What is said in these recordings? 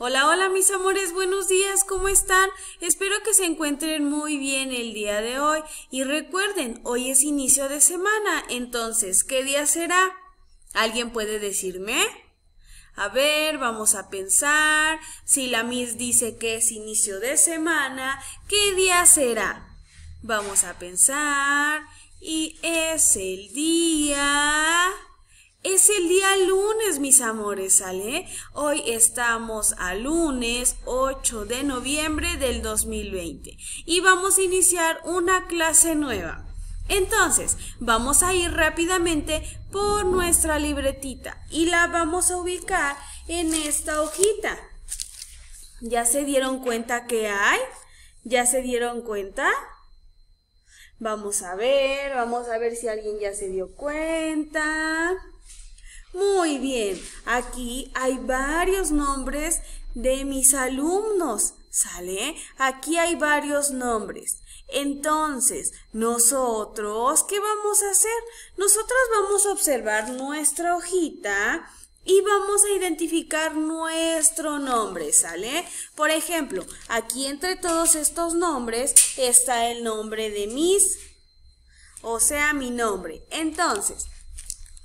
Hola, hola mis amores, buenos días, ¿cómo están? Espero que se encuentren muy bien el día de hoy y recuerden, hoy es inicio de semana, entonces, ¿qué día será? ¿Alguien puede decirme? A ver, vamos a pensar, si la Miss dice que es inicio de semana, ¿qué día será? Vamos a pensar y es el día... Es el día lunes, mis amores, ¿sale? Hoy estamos a lunes 8 de noviembre del 2020 y vamos a iniciar una clase nueva. Entonces, vamos a ir rápidamente por nuestra libretita y la vamos a ubicar en esta hojita. ¿Ya se dieron cuenta que hay? ¿Ya se dieron cuenta? Vamos a ver, vamos a ver si alguien ya se dio cuenta. Muy bien, aquí hay varios nombres de mis alumnos, ¿sale? Aquí hay varios nombres. Entonces, nosotros, ¿qué vamos a hacer? Nosotros vamos a observar nuestra hojita y vamos a identificar nuestro nombre, ¿sale? Por ejemplo, aquí entre todos estos nombres está el nombre de mis, o sea, mi nombre. Entonces,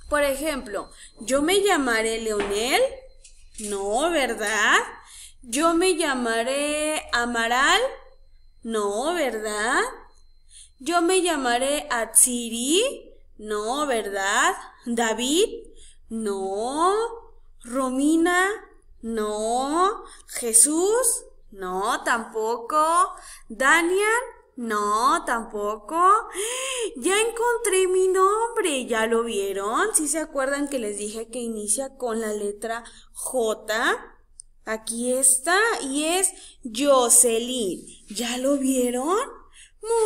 por ejemplo, ¿yo me llamaré Leonel? No, ¿verdad? ¿Yo me llamaré Amaral? No, ¿verdad? ¿Yo me llamaré Atsiri? No, ¿verdad? ¿David? No. ¿Romina? No. ¿Jesús? No, tampoco. ¿Daniel? No, tampoco. Ya encontré mi nombre, ¿ya lo vieron? ¿Sí se acuerdan que les dije que inicia con la letra J? Aquí está y es Jocelyn. ¿Ya lo vieron?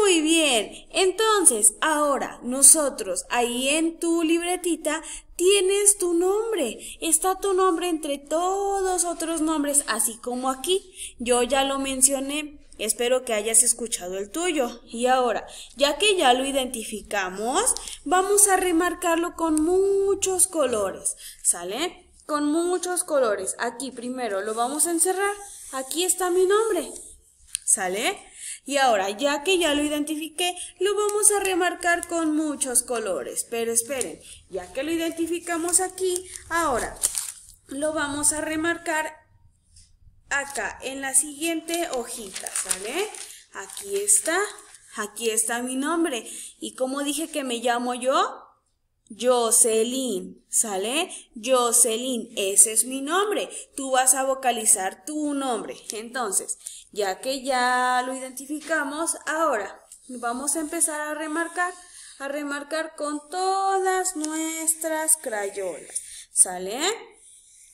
Muy bien. Entonces, ahora nosotros ahí en tu libretita tienes tu nombre. Está tu nombre entre todos otros nombres, así como aquí. Yo ya lo mencioné. Espero que hayas escuchado el tuyo. Y ahora, ya que ya lo identificamos, vamos a remarcarlo con muchos colores. ¿Sale? Con muchos colores. Aquí primero lo vamos a encerrar. Aquí está mi nombre. ¿Sale? Y ahora, ya que ya lo identifiqué, lo vamos a remarcar con muchos colores. Pero esperen, ya que lo identificamos aquí, ahora lo vamos a remarcar acá, en la siguiente hojita, ¿sale? Aquí está, aquí está mi nombre. ¿Y cómo dije que me llamo yo? Jocelyn, ¿sale? Jocelyn, ese es mi nombre. Tú vas a vocalizar tu nombre. Entonces, ya que ya lo identificamos, ahora vamos a empezar a remarcar, a remarcar con todas nuestras crayolas, ¿sale?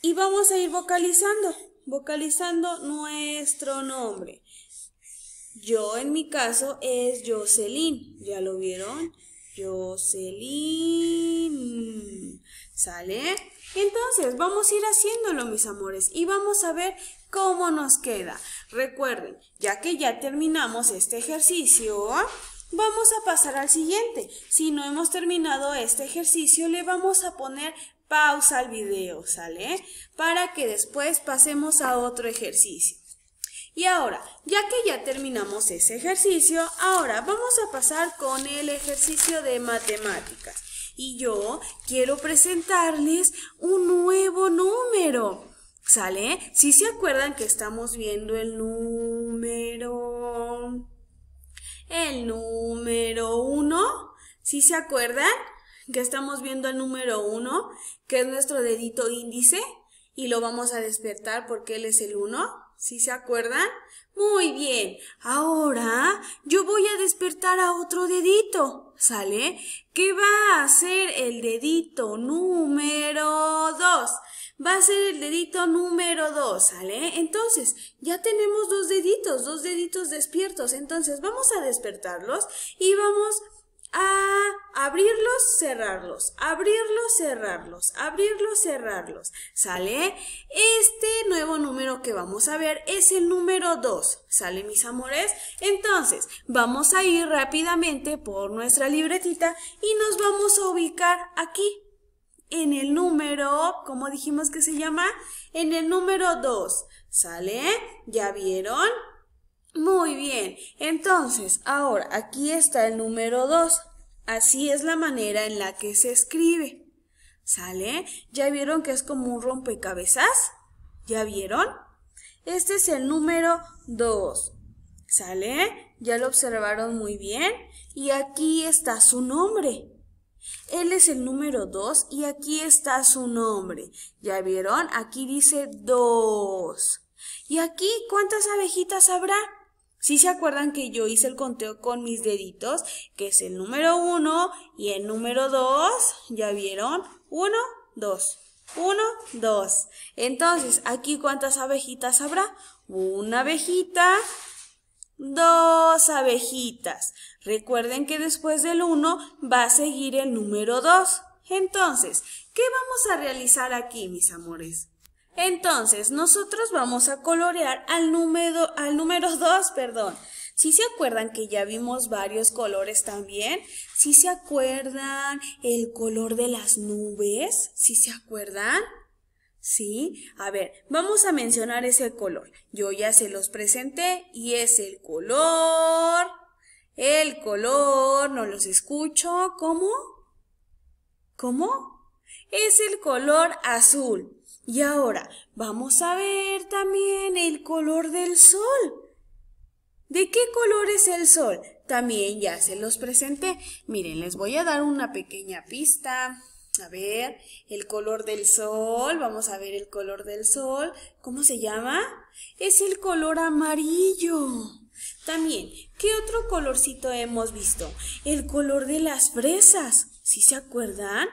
Y vamos a ir vocalizando vocalizando nuestro nombre. Yo en mi caso es Jocelyn, ¿ya lo vieron? Jocelyn. ¿Sale? Entonces, vamos a ir haciéndolo, mis amores, y vamos a ver cómo nos queda. Recuerden, ya que ya terminamos este ejercicio, vamos a pasar al siguiente. Si no hemos terminado este ejercicio, le vamos a poner pausa el video, ¿sale? Para que después pasemos a otro ejercicio. Y ahora, ya que ya terminamos ese ejercicio, ahora vamos a pasar con el ejercicio de matemáticas. Y yo quiero presentarles un nuevo número. ¿Sale? Si ¿Sí se acuerdan que estamos viendo el número... El número 1, ¿sí se acuerdan? que estamos viendo el número 1, que es nuestro dedito índice, y lo vamos a despertar porque él es el 1. ¿Sí se acuerdan? Muy bien. Ahora yo voy a despertar a otro dedito. ¿Sale? ¿Qué va a ser el dedito número 2? Va a ser el dedito número 2, ¿sale? Entonces, ya tenemos dos deditos, dos deditos despiertos. Entonces, vamos a despertarlos y vamos a abrirlos, cerrarlos, abrirlos, cerrarlos, abrirlos, cerrarlos. ¿Sale? Este nuevo número que vamos a ver es el número 2. ¿Sale, mis amores? Entonces, vamos a ir rápidamente por nuestra libretita y nos vamos a ubicar aquí. En el número, ¿cómo dijimos que se llama? En el número 2. ¿Sale? ¿Ya vieron? Muy bien, entonces ahora aquí está el número 2. Así es la manera en la que se escribe. ¿Sale? ¿Ya vieron que es como un rompecabezas? ¿Ya vieron? Este es el número 2. ¿Sale? ¿Ya lo observaron muy bien? Y aquí está su nombre. Él es el número 2 y aquí está su nombre. ¿Ya vieron? Aquí dice 2. ¿Y aquí cuántas abejitas habrá? Si se acuerdan que yo hice el conteo con mis deditos, que es el número 1 y el número 2, ¿ya vieron? 1, 2, 1, 2. Entonces, aquí cuántas abejitas habrá? Una abejita, dos abejitas. Recuerden que después del 1 va a seguir el número 2. Entonces, ¿qué vamos a realizar aquí, mis amores? Entonces, nosotros vamos a colorear al número, al número 2, perdón. Si ¿Sí se acuerdan que ya vimos varios colores también, si ¿Sí se acuerdan el color de las nubes, si ¿Sí se acuerdan, ¿sí? A ver, vamos a mencionar ese color. Yo ya se los presenté y es el color, el color, no los escucho, ¿cómo? ¿Cómo? Es el color azul. Y ahora vamos a ver también el color del sol. ¿De qué color es el sol? También ya se los presenté. Miren, les voy a dar una pequeña pista. A ver, el color del sol, vamos a ver el color del sol. ¿Cómo se llama? Es el color amarillo. También, ¿qué otro colorcito hemos visto? El color de las fresas. ¿Sí se acuerdan?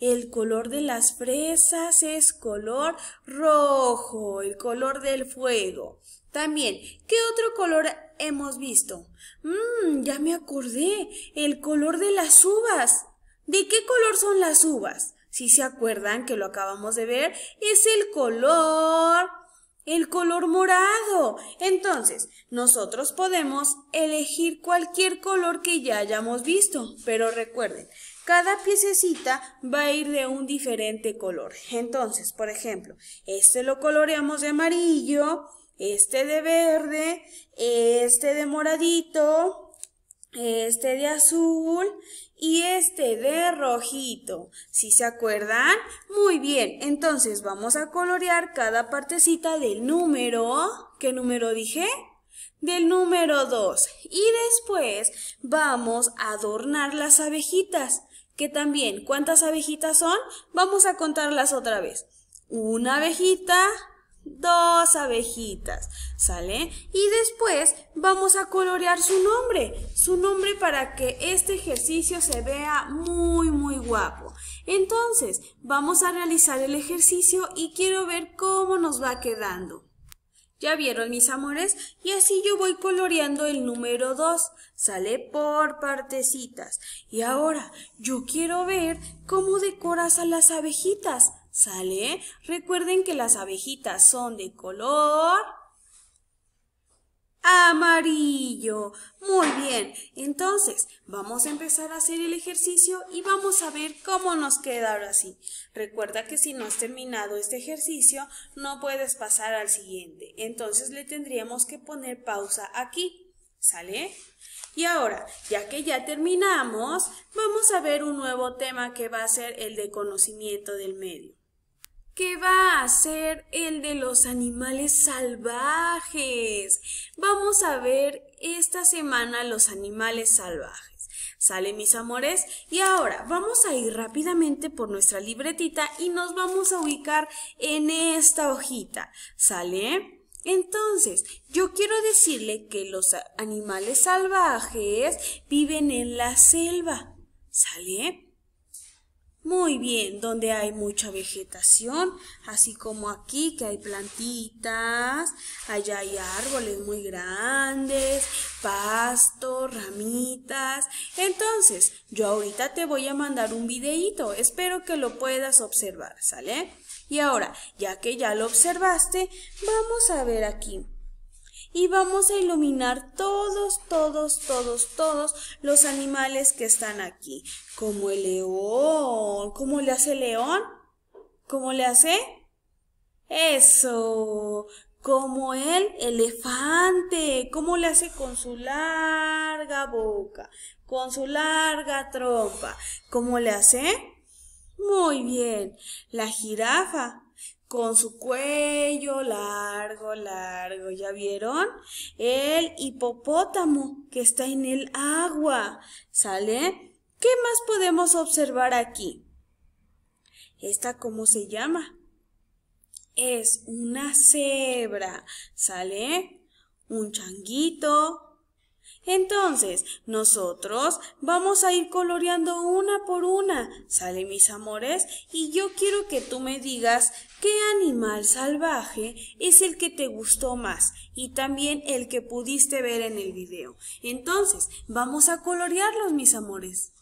El color de las fresas es color rojo, el color del fuego. También, ¿qué otro color hemos visto? Mmm, ya me acordé, el color de las uvas. ¿De qué color son las uvas? Si se acuerdan que lo acabamos de ver, es el color el color morado. Entonces, nosotros podemos elegir cualquier color que ya hayamos visto, pero recuerden, cada piececita va a ir de un diferente color. Entonces, por ejemplo, este lo coloreamos de amarillo, este de verde, este de moradito, este de azul y este de rojito. ¿Sí se acuerdan? Muy bien, entonces vamos a colorear cada partecita del número. ¿Qué número dije? Del número 2. Y después vamos a adornar las abejitas que también, ¿cuántas abejitas son? Vamos a contarlas otra vez. Una abejita, dos abejitas, ¿sale? Y después vamos a colorear su nombre, su nombre para que este ejercicio se vea muy muy guapo. Entonces, vamos a realizar el ejercicio y quiero ver cómo nos va quedando. Ya vieron mis amores, y así yo voy coloreando el número 2. Sale por partecitas. Y ahora yo quiero ver cómo decoras a las abejitas. ¿Sale? Recuerden que las abejitas son de color amarillo. Muy bien, entonces vamos a empezar a hacer el ejercicio y vamos a ver cómo nos queda ahora sí. Recuerda que si no has terminado este ejercicio, no puedes pasar al siguiente. Entonces le tendríamos que poner pausa aquí, ¿sale? Y ahora, ya que ya terminamos, vamos a ver un nuevo tema que va a ser el de conocimiento del medio. ¿Qué va a ser el de los animales salvajes? Vamos a ver esta semana los animales salvajes. Sale mis amores y ahora vamos a ir rápidamente por nuestra libretita y nos vamos a ubicar en esta hojita. ¿Sale? Entonces, yo quiero decirle que los animales salvajes viven en la selva. ¿Sale? Muy bien, donde hay mucha vegetación, así como aquí que hay plantitas, allá hay árboles muy grandes, pasto, ramitas. Entonces, yo ahorita te voy a mandar un videíto, espero que lo puedas observar, ¿sale? Y ahora, ya que ya lo observaste, vamos a ver aquí y vamos a iluminar todos, todos, todos, todos los animales que están aquí, como el león, ¿cómo le hace el león? ¿Cómo le hace? Eso, como el elefante, cómo le hace con su larga boca, con su larga trompa, ¿cómo le hace? Muy bien, la jirafa, con su cuello largo, largo. ¿Ya vieron? El hipopótamo que está en el agua. ¿Sale? ¿Qué más podemos observar aquí? ¿Esta cómo se llama? Es una cebra. ¿Sale? Un changuito, entonces, nosotros vamos a ir coloreando una por una, ¿sale mis amores? Y yo quiero que tú me digas qué animal salvaje es el que te gustó más y también el que pudiste ver en el video. Entonces, vamos a colorearlos, mis amores.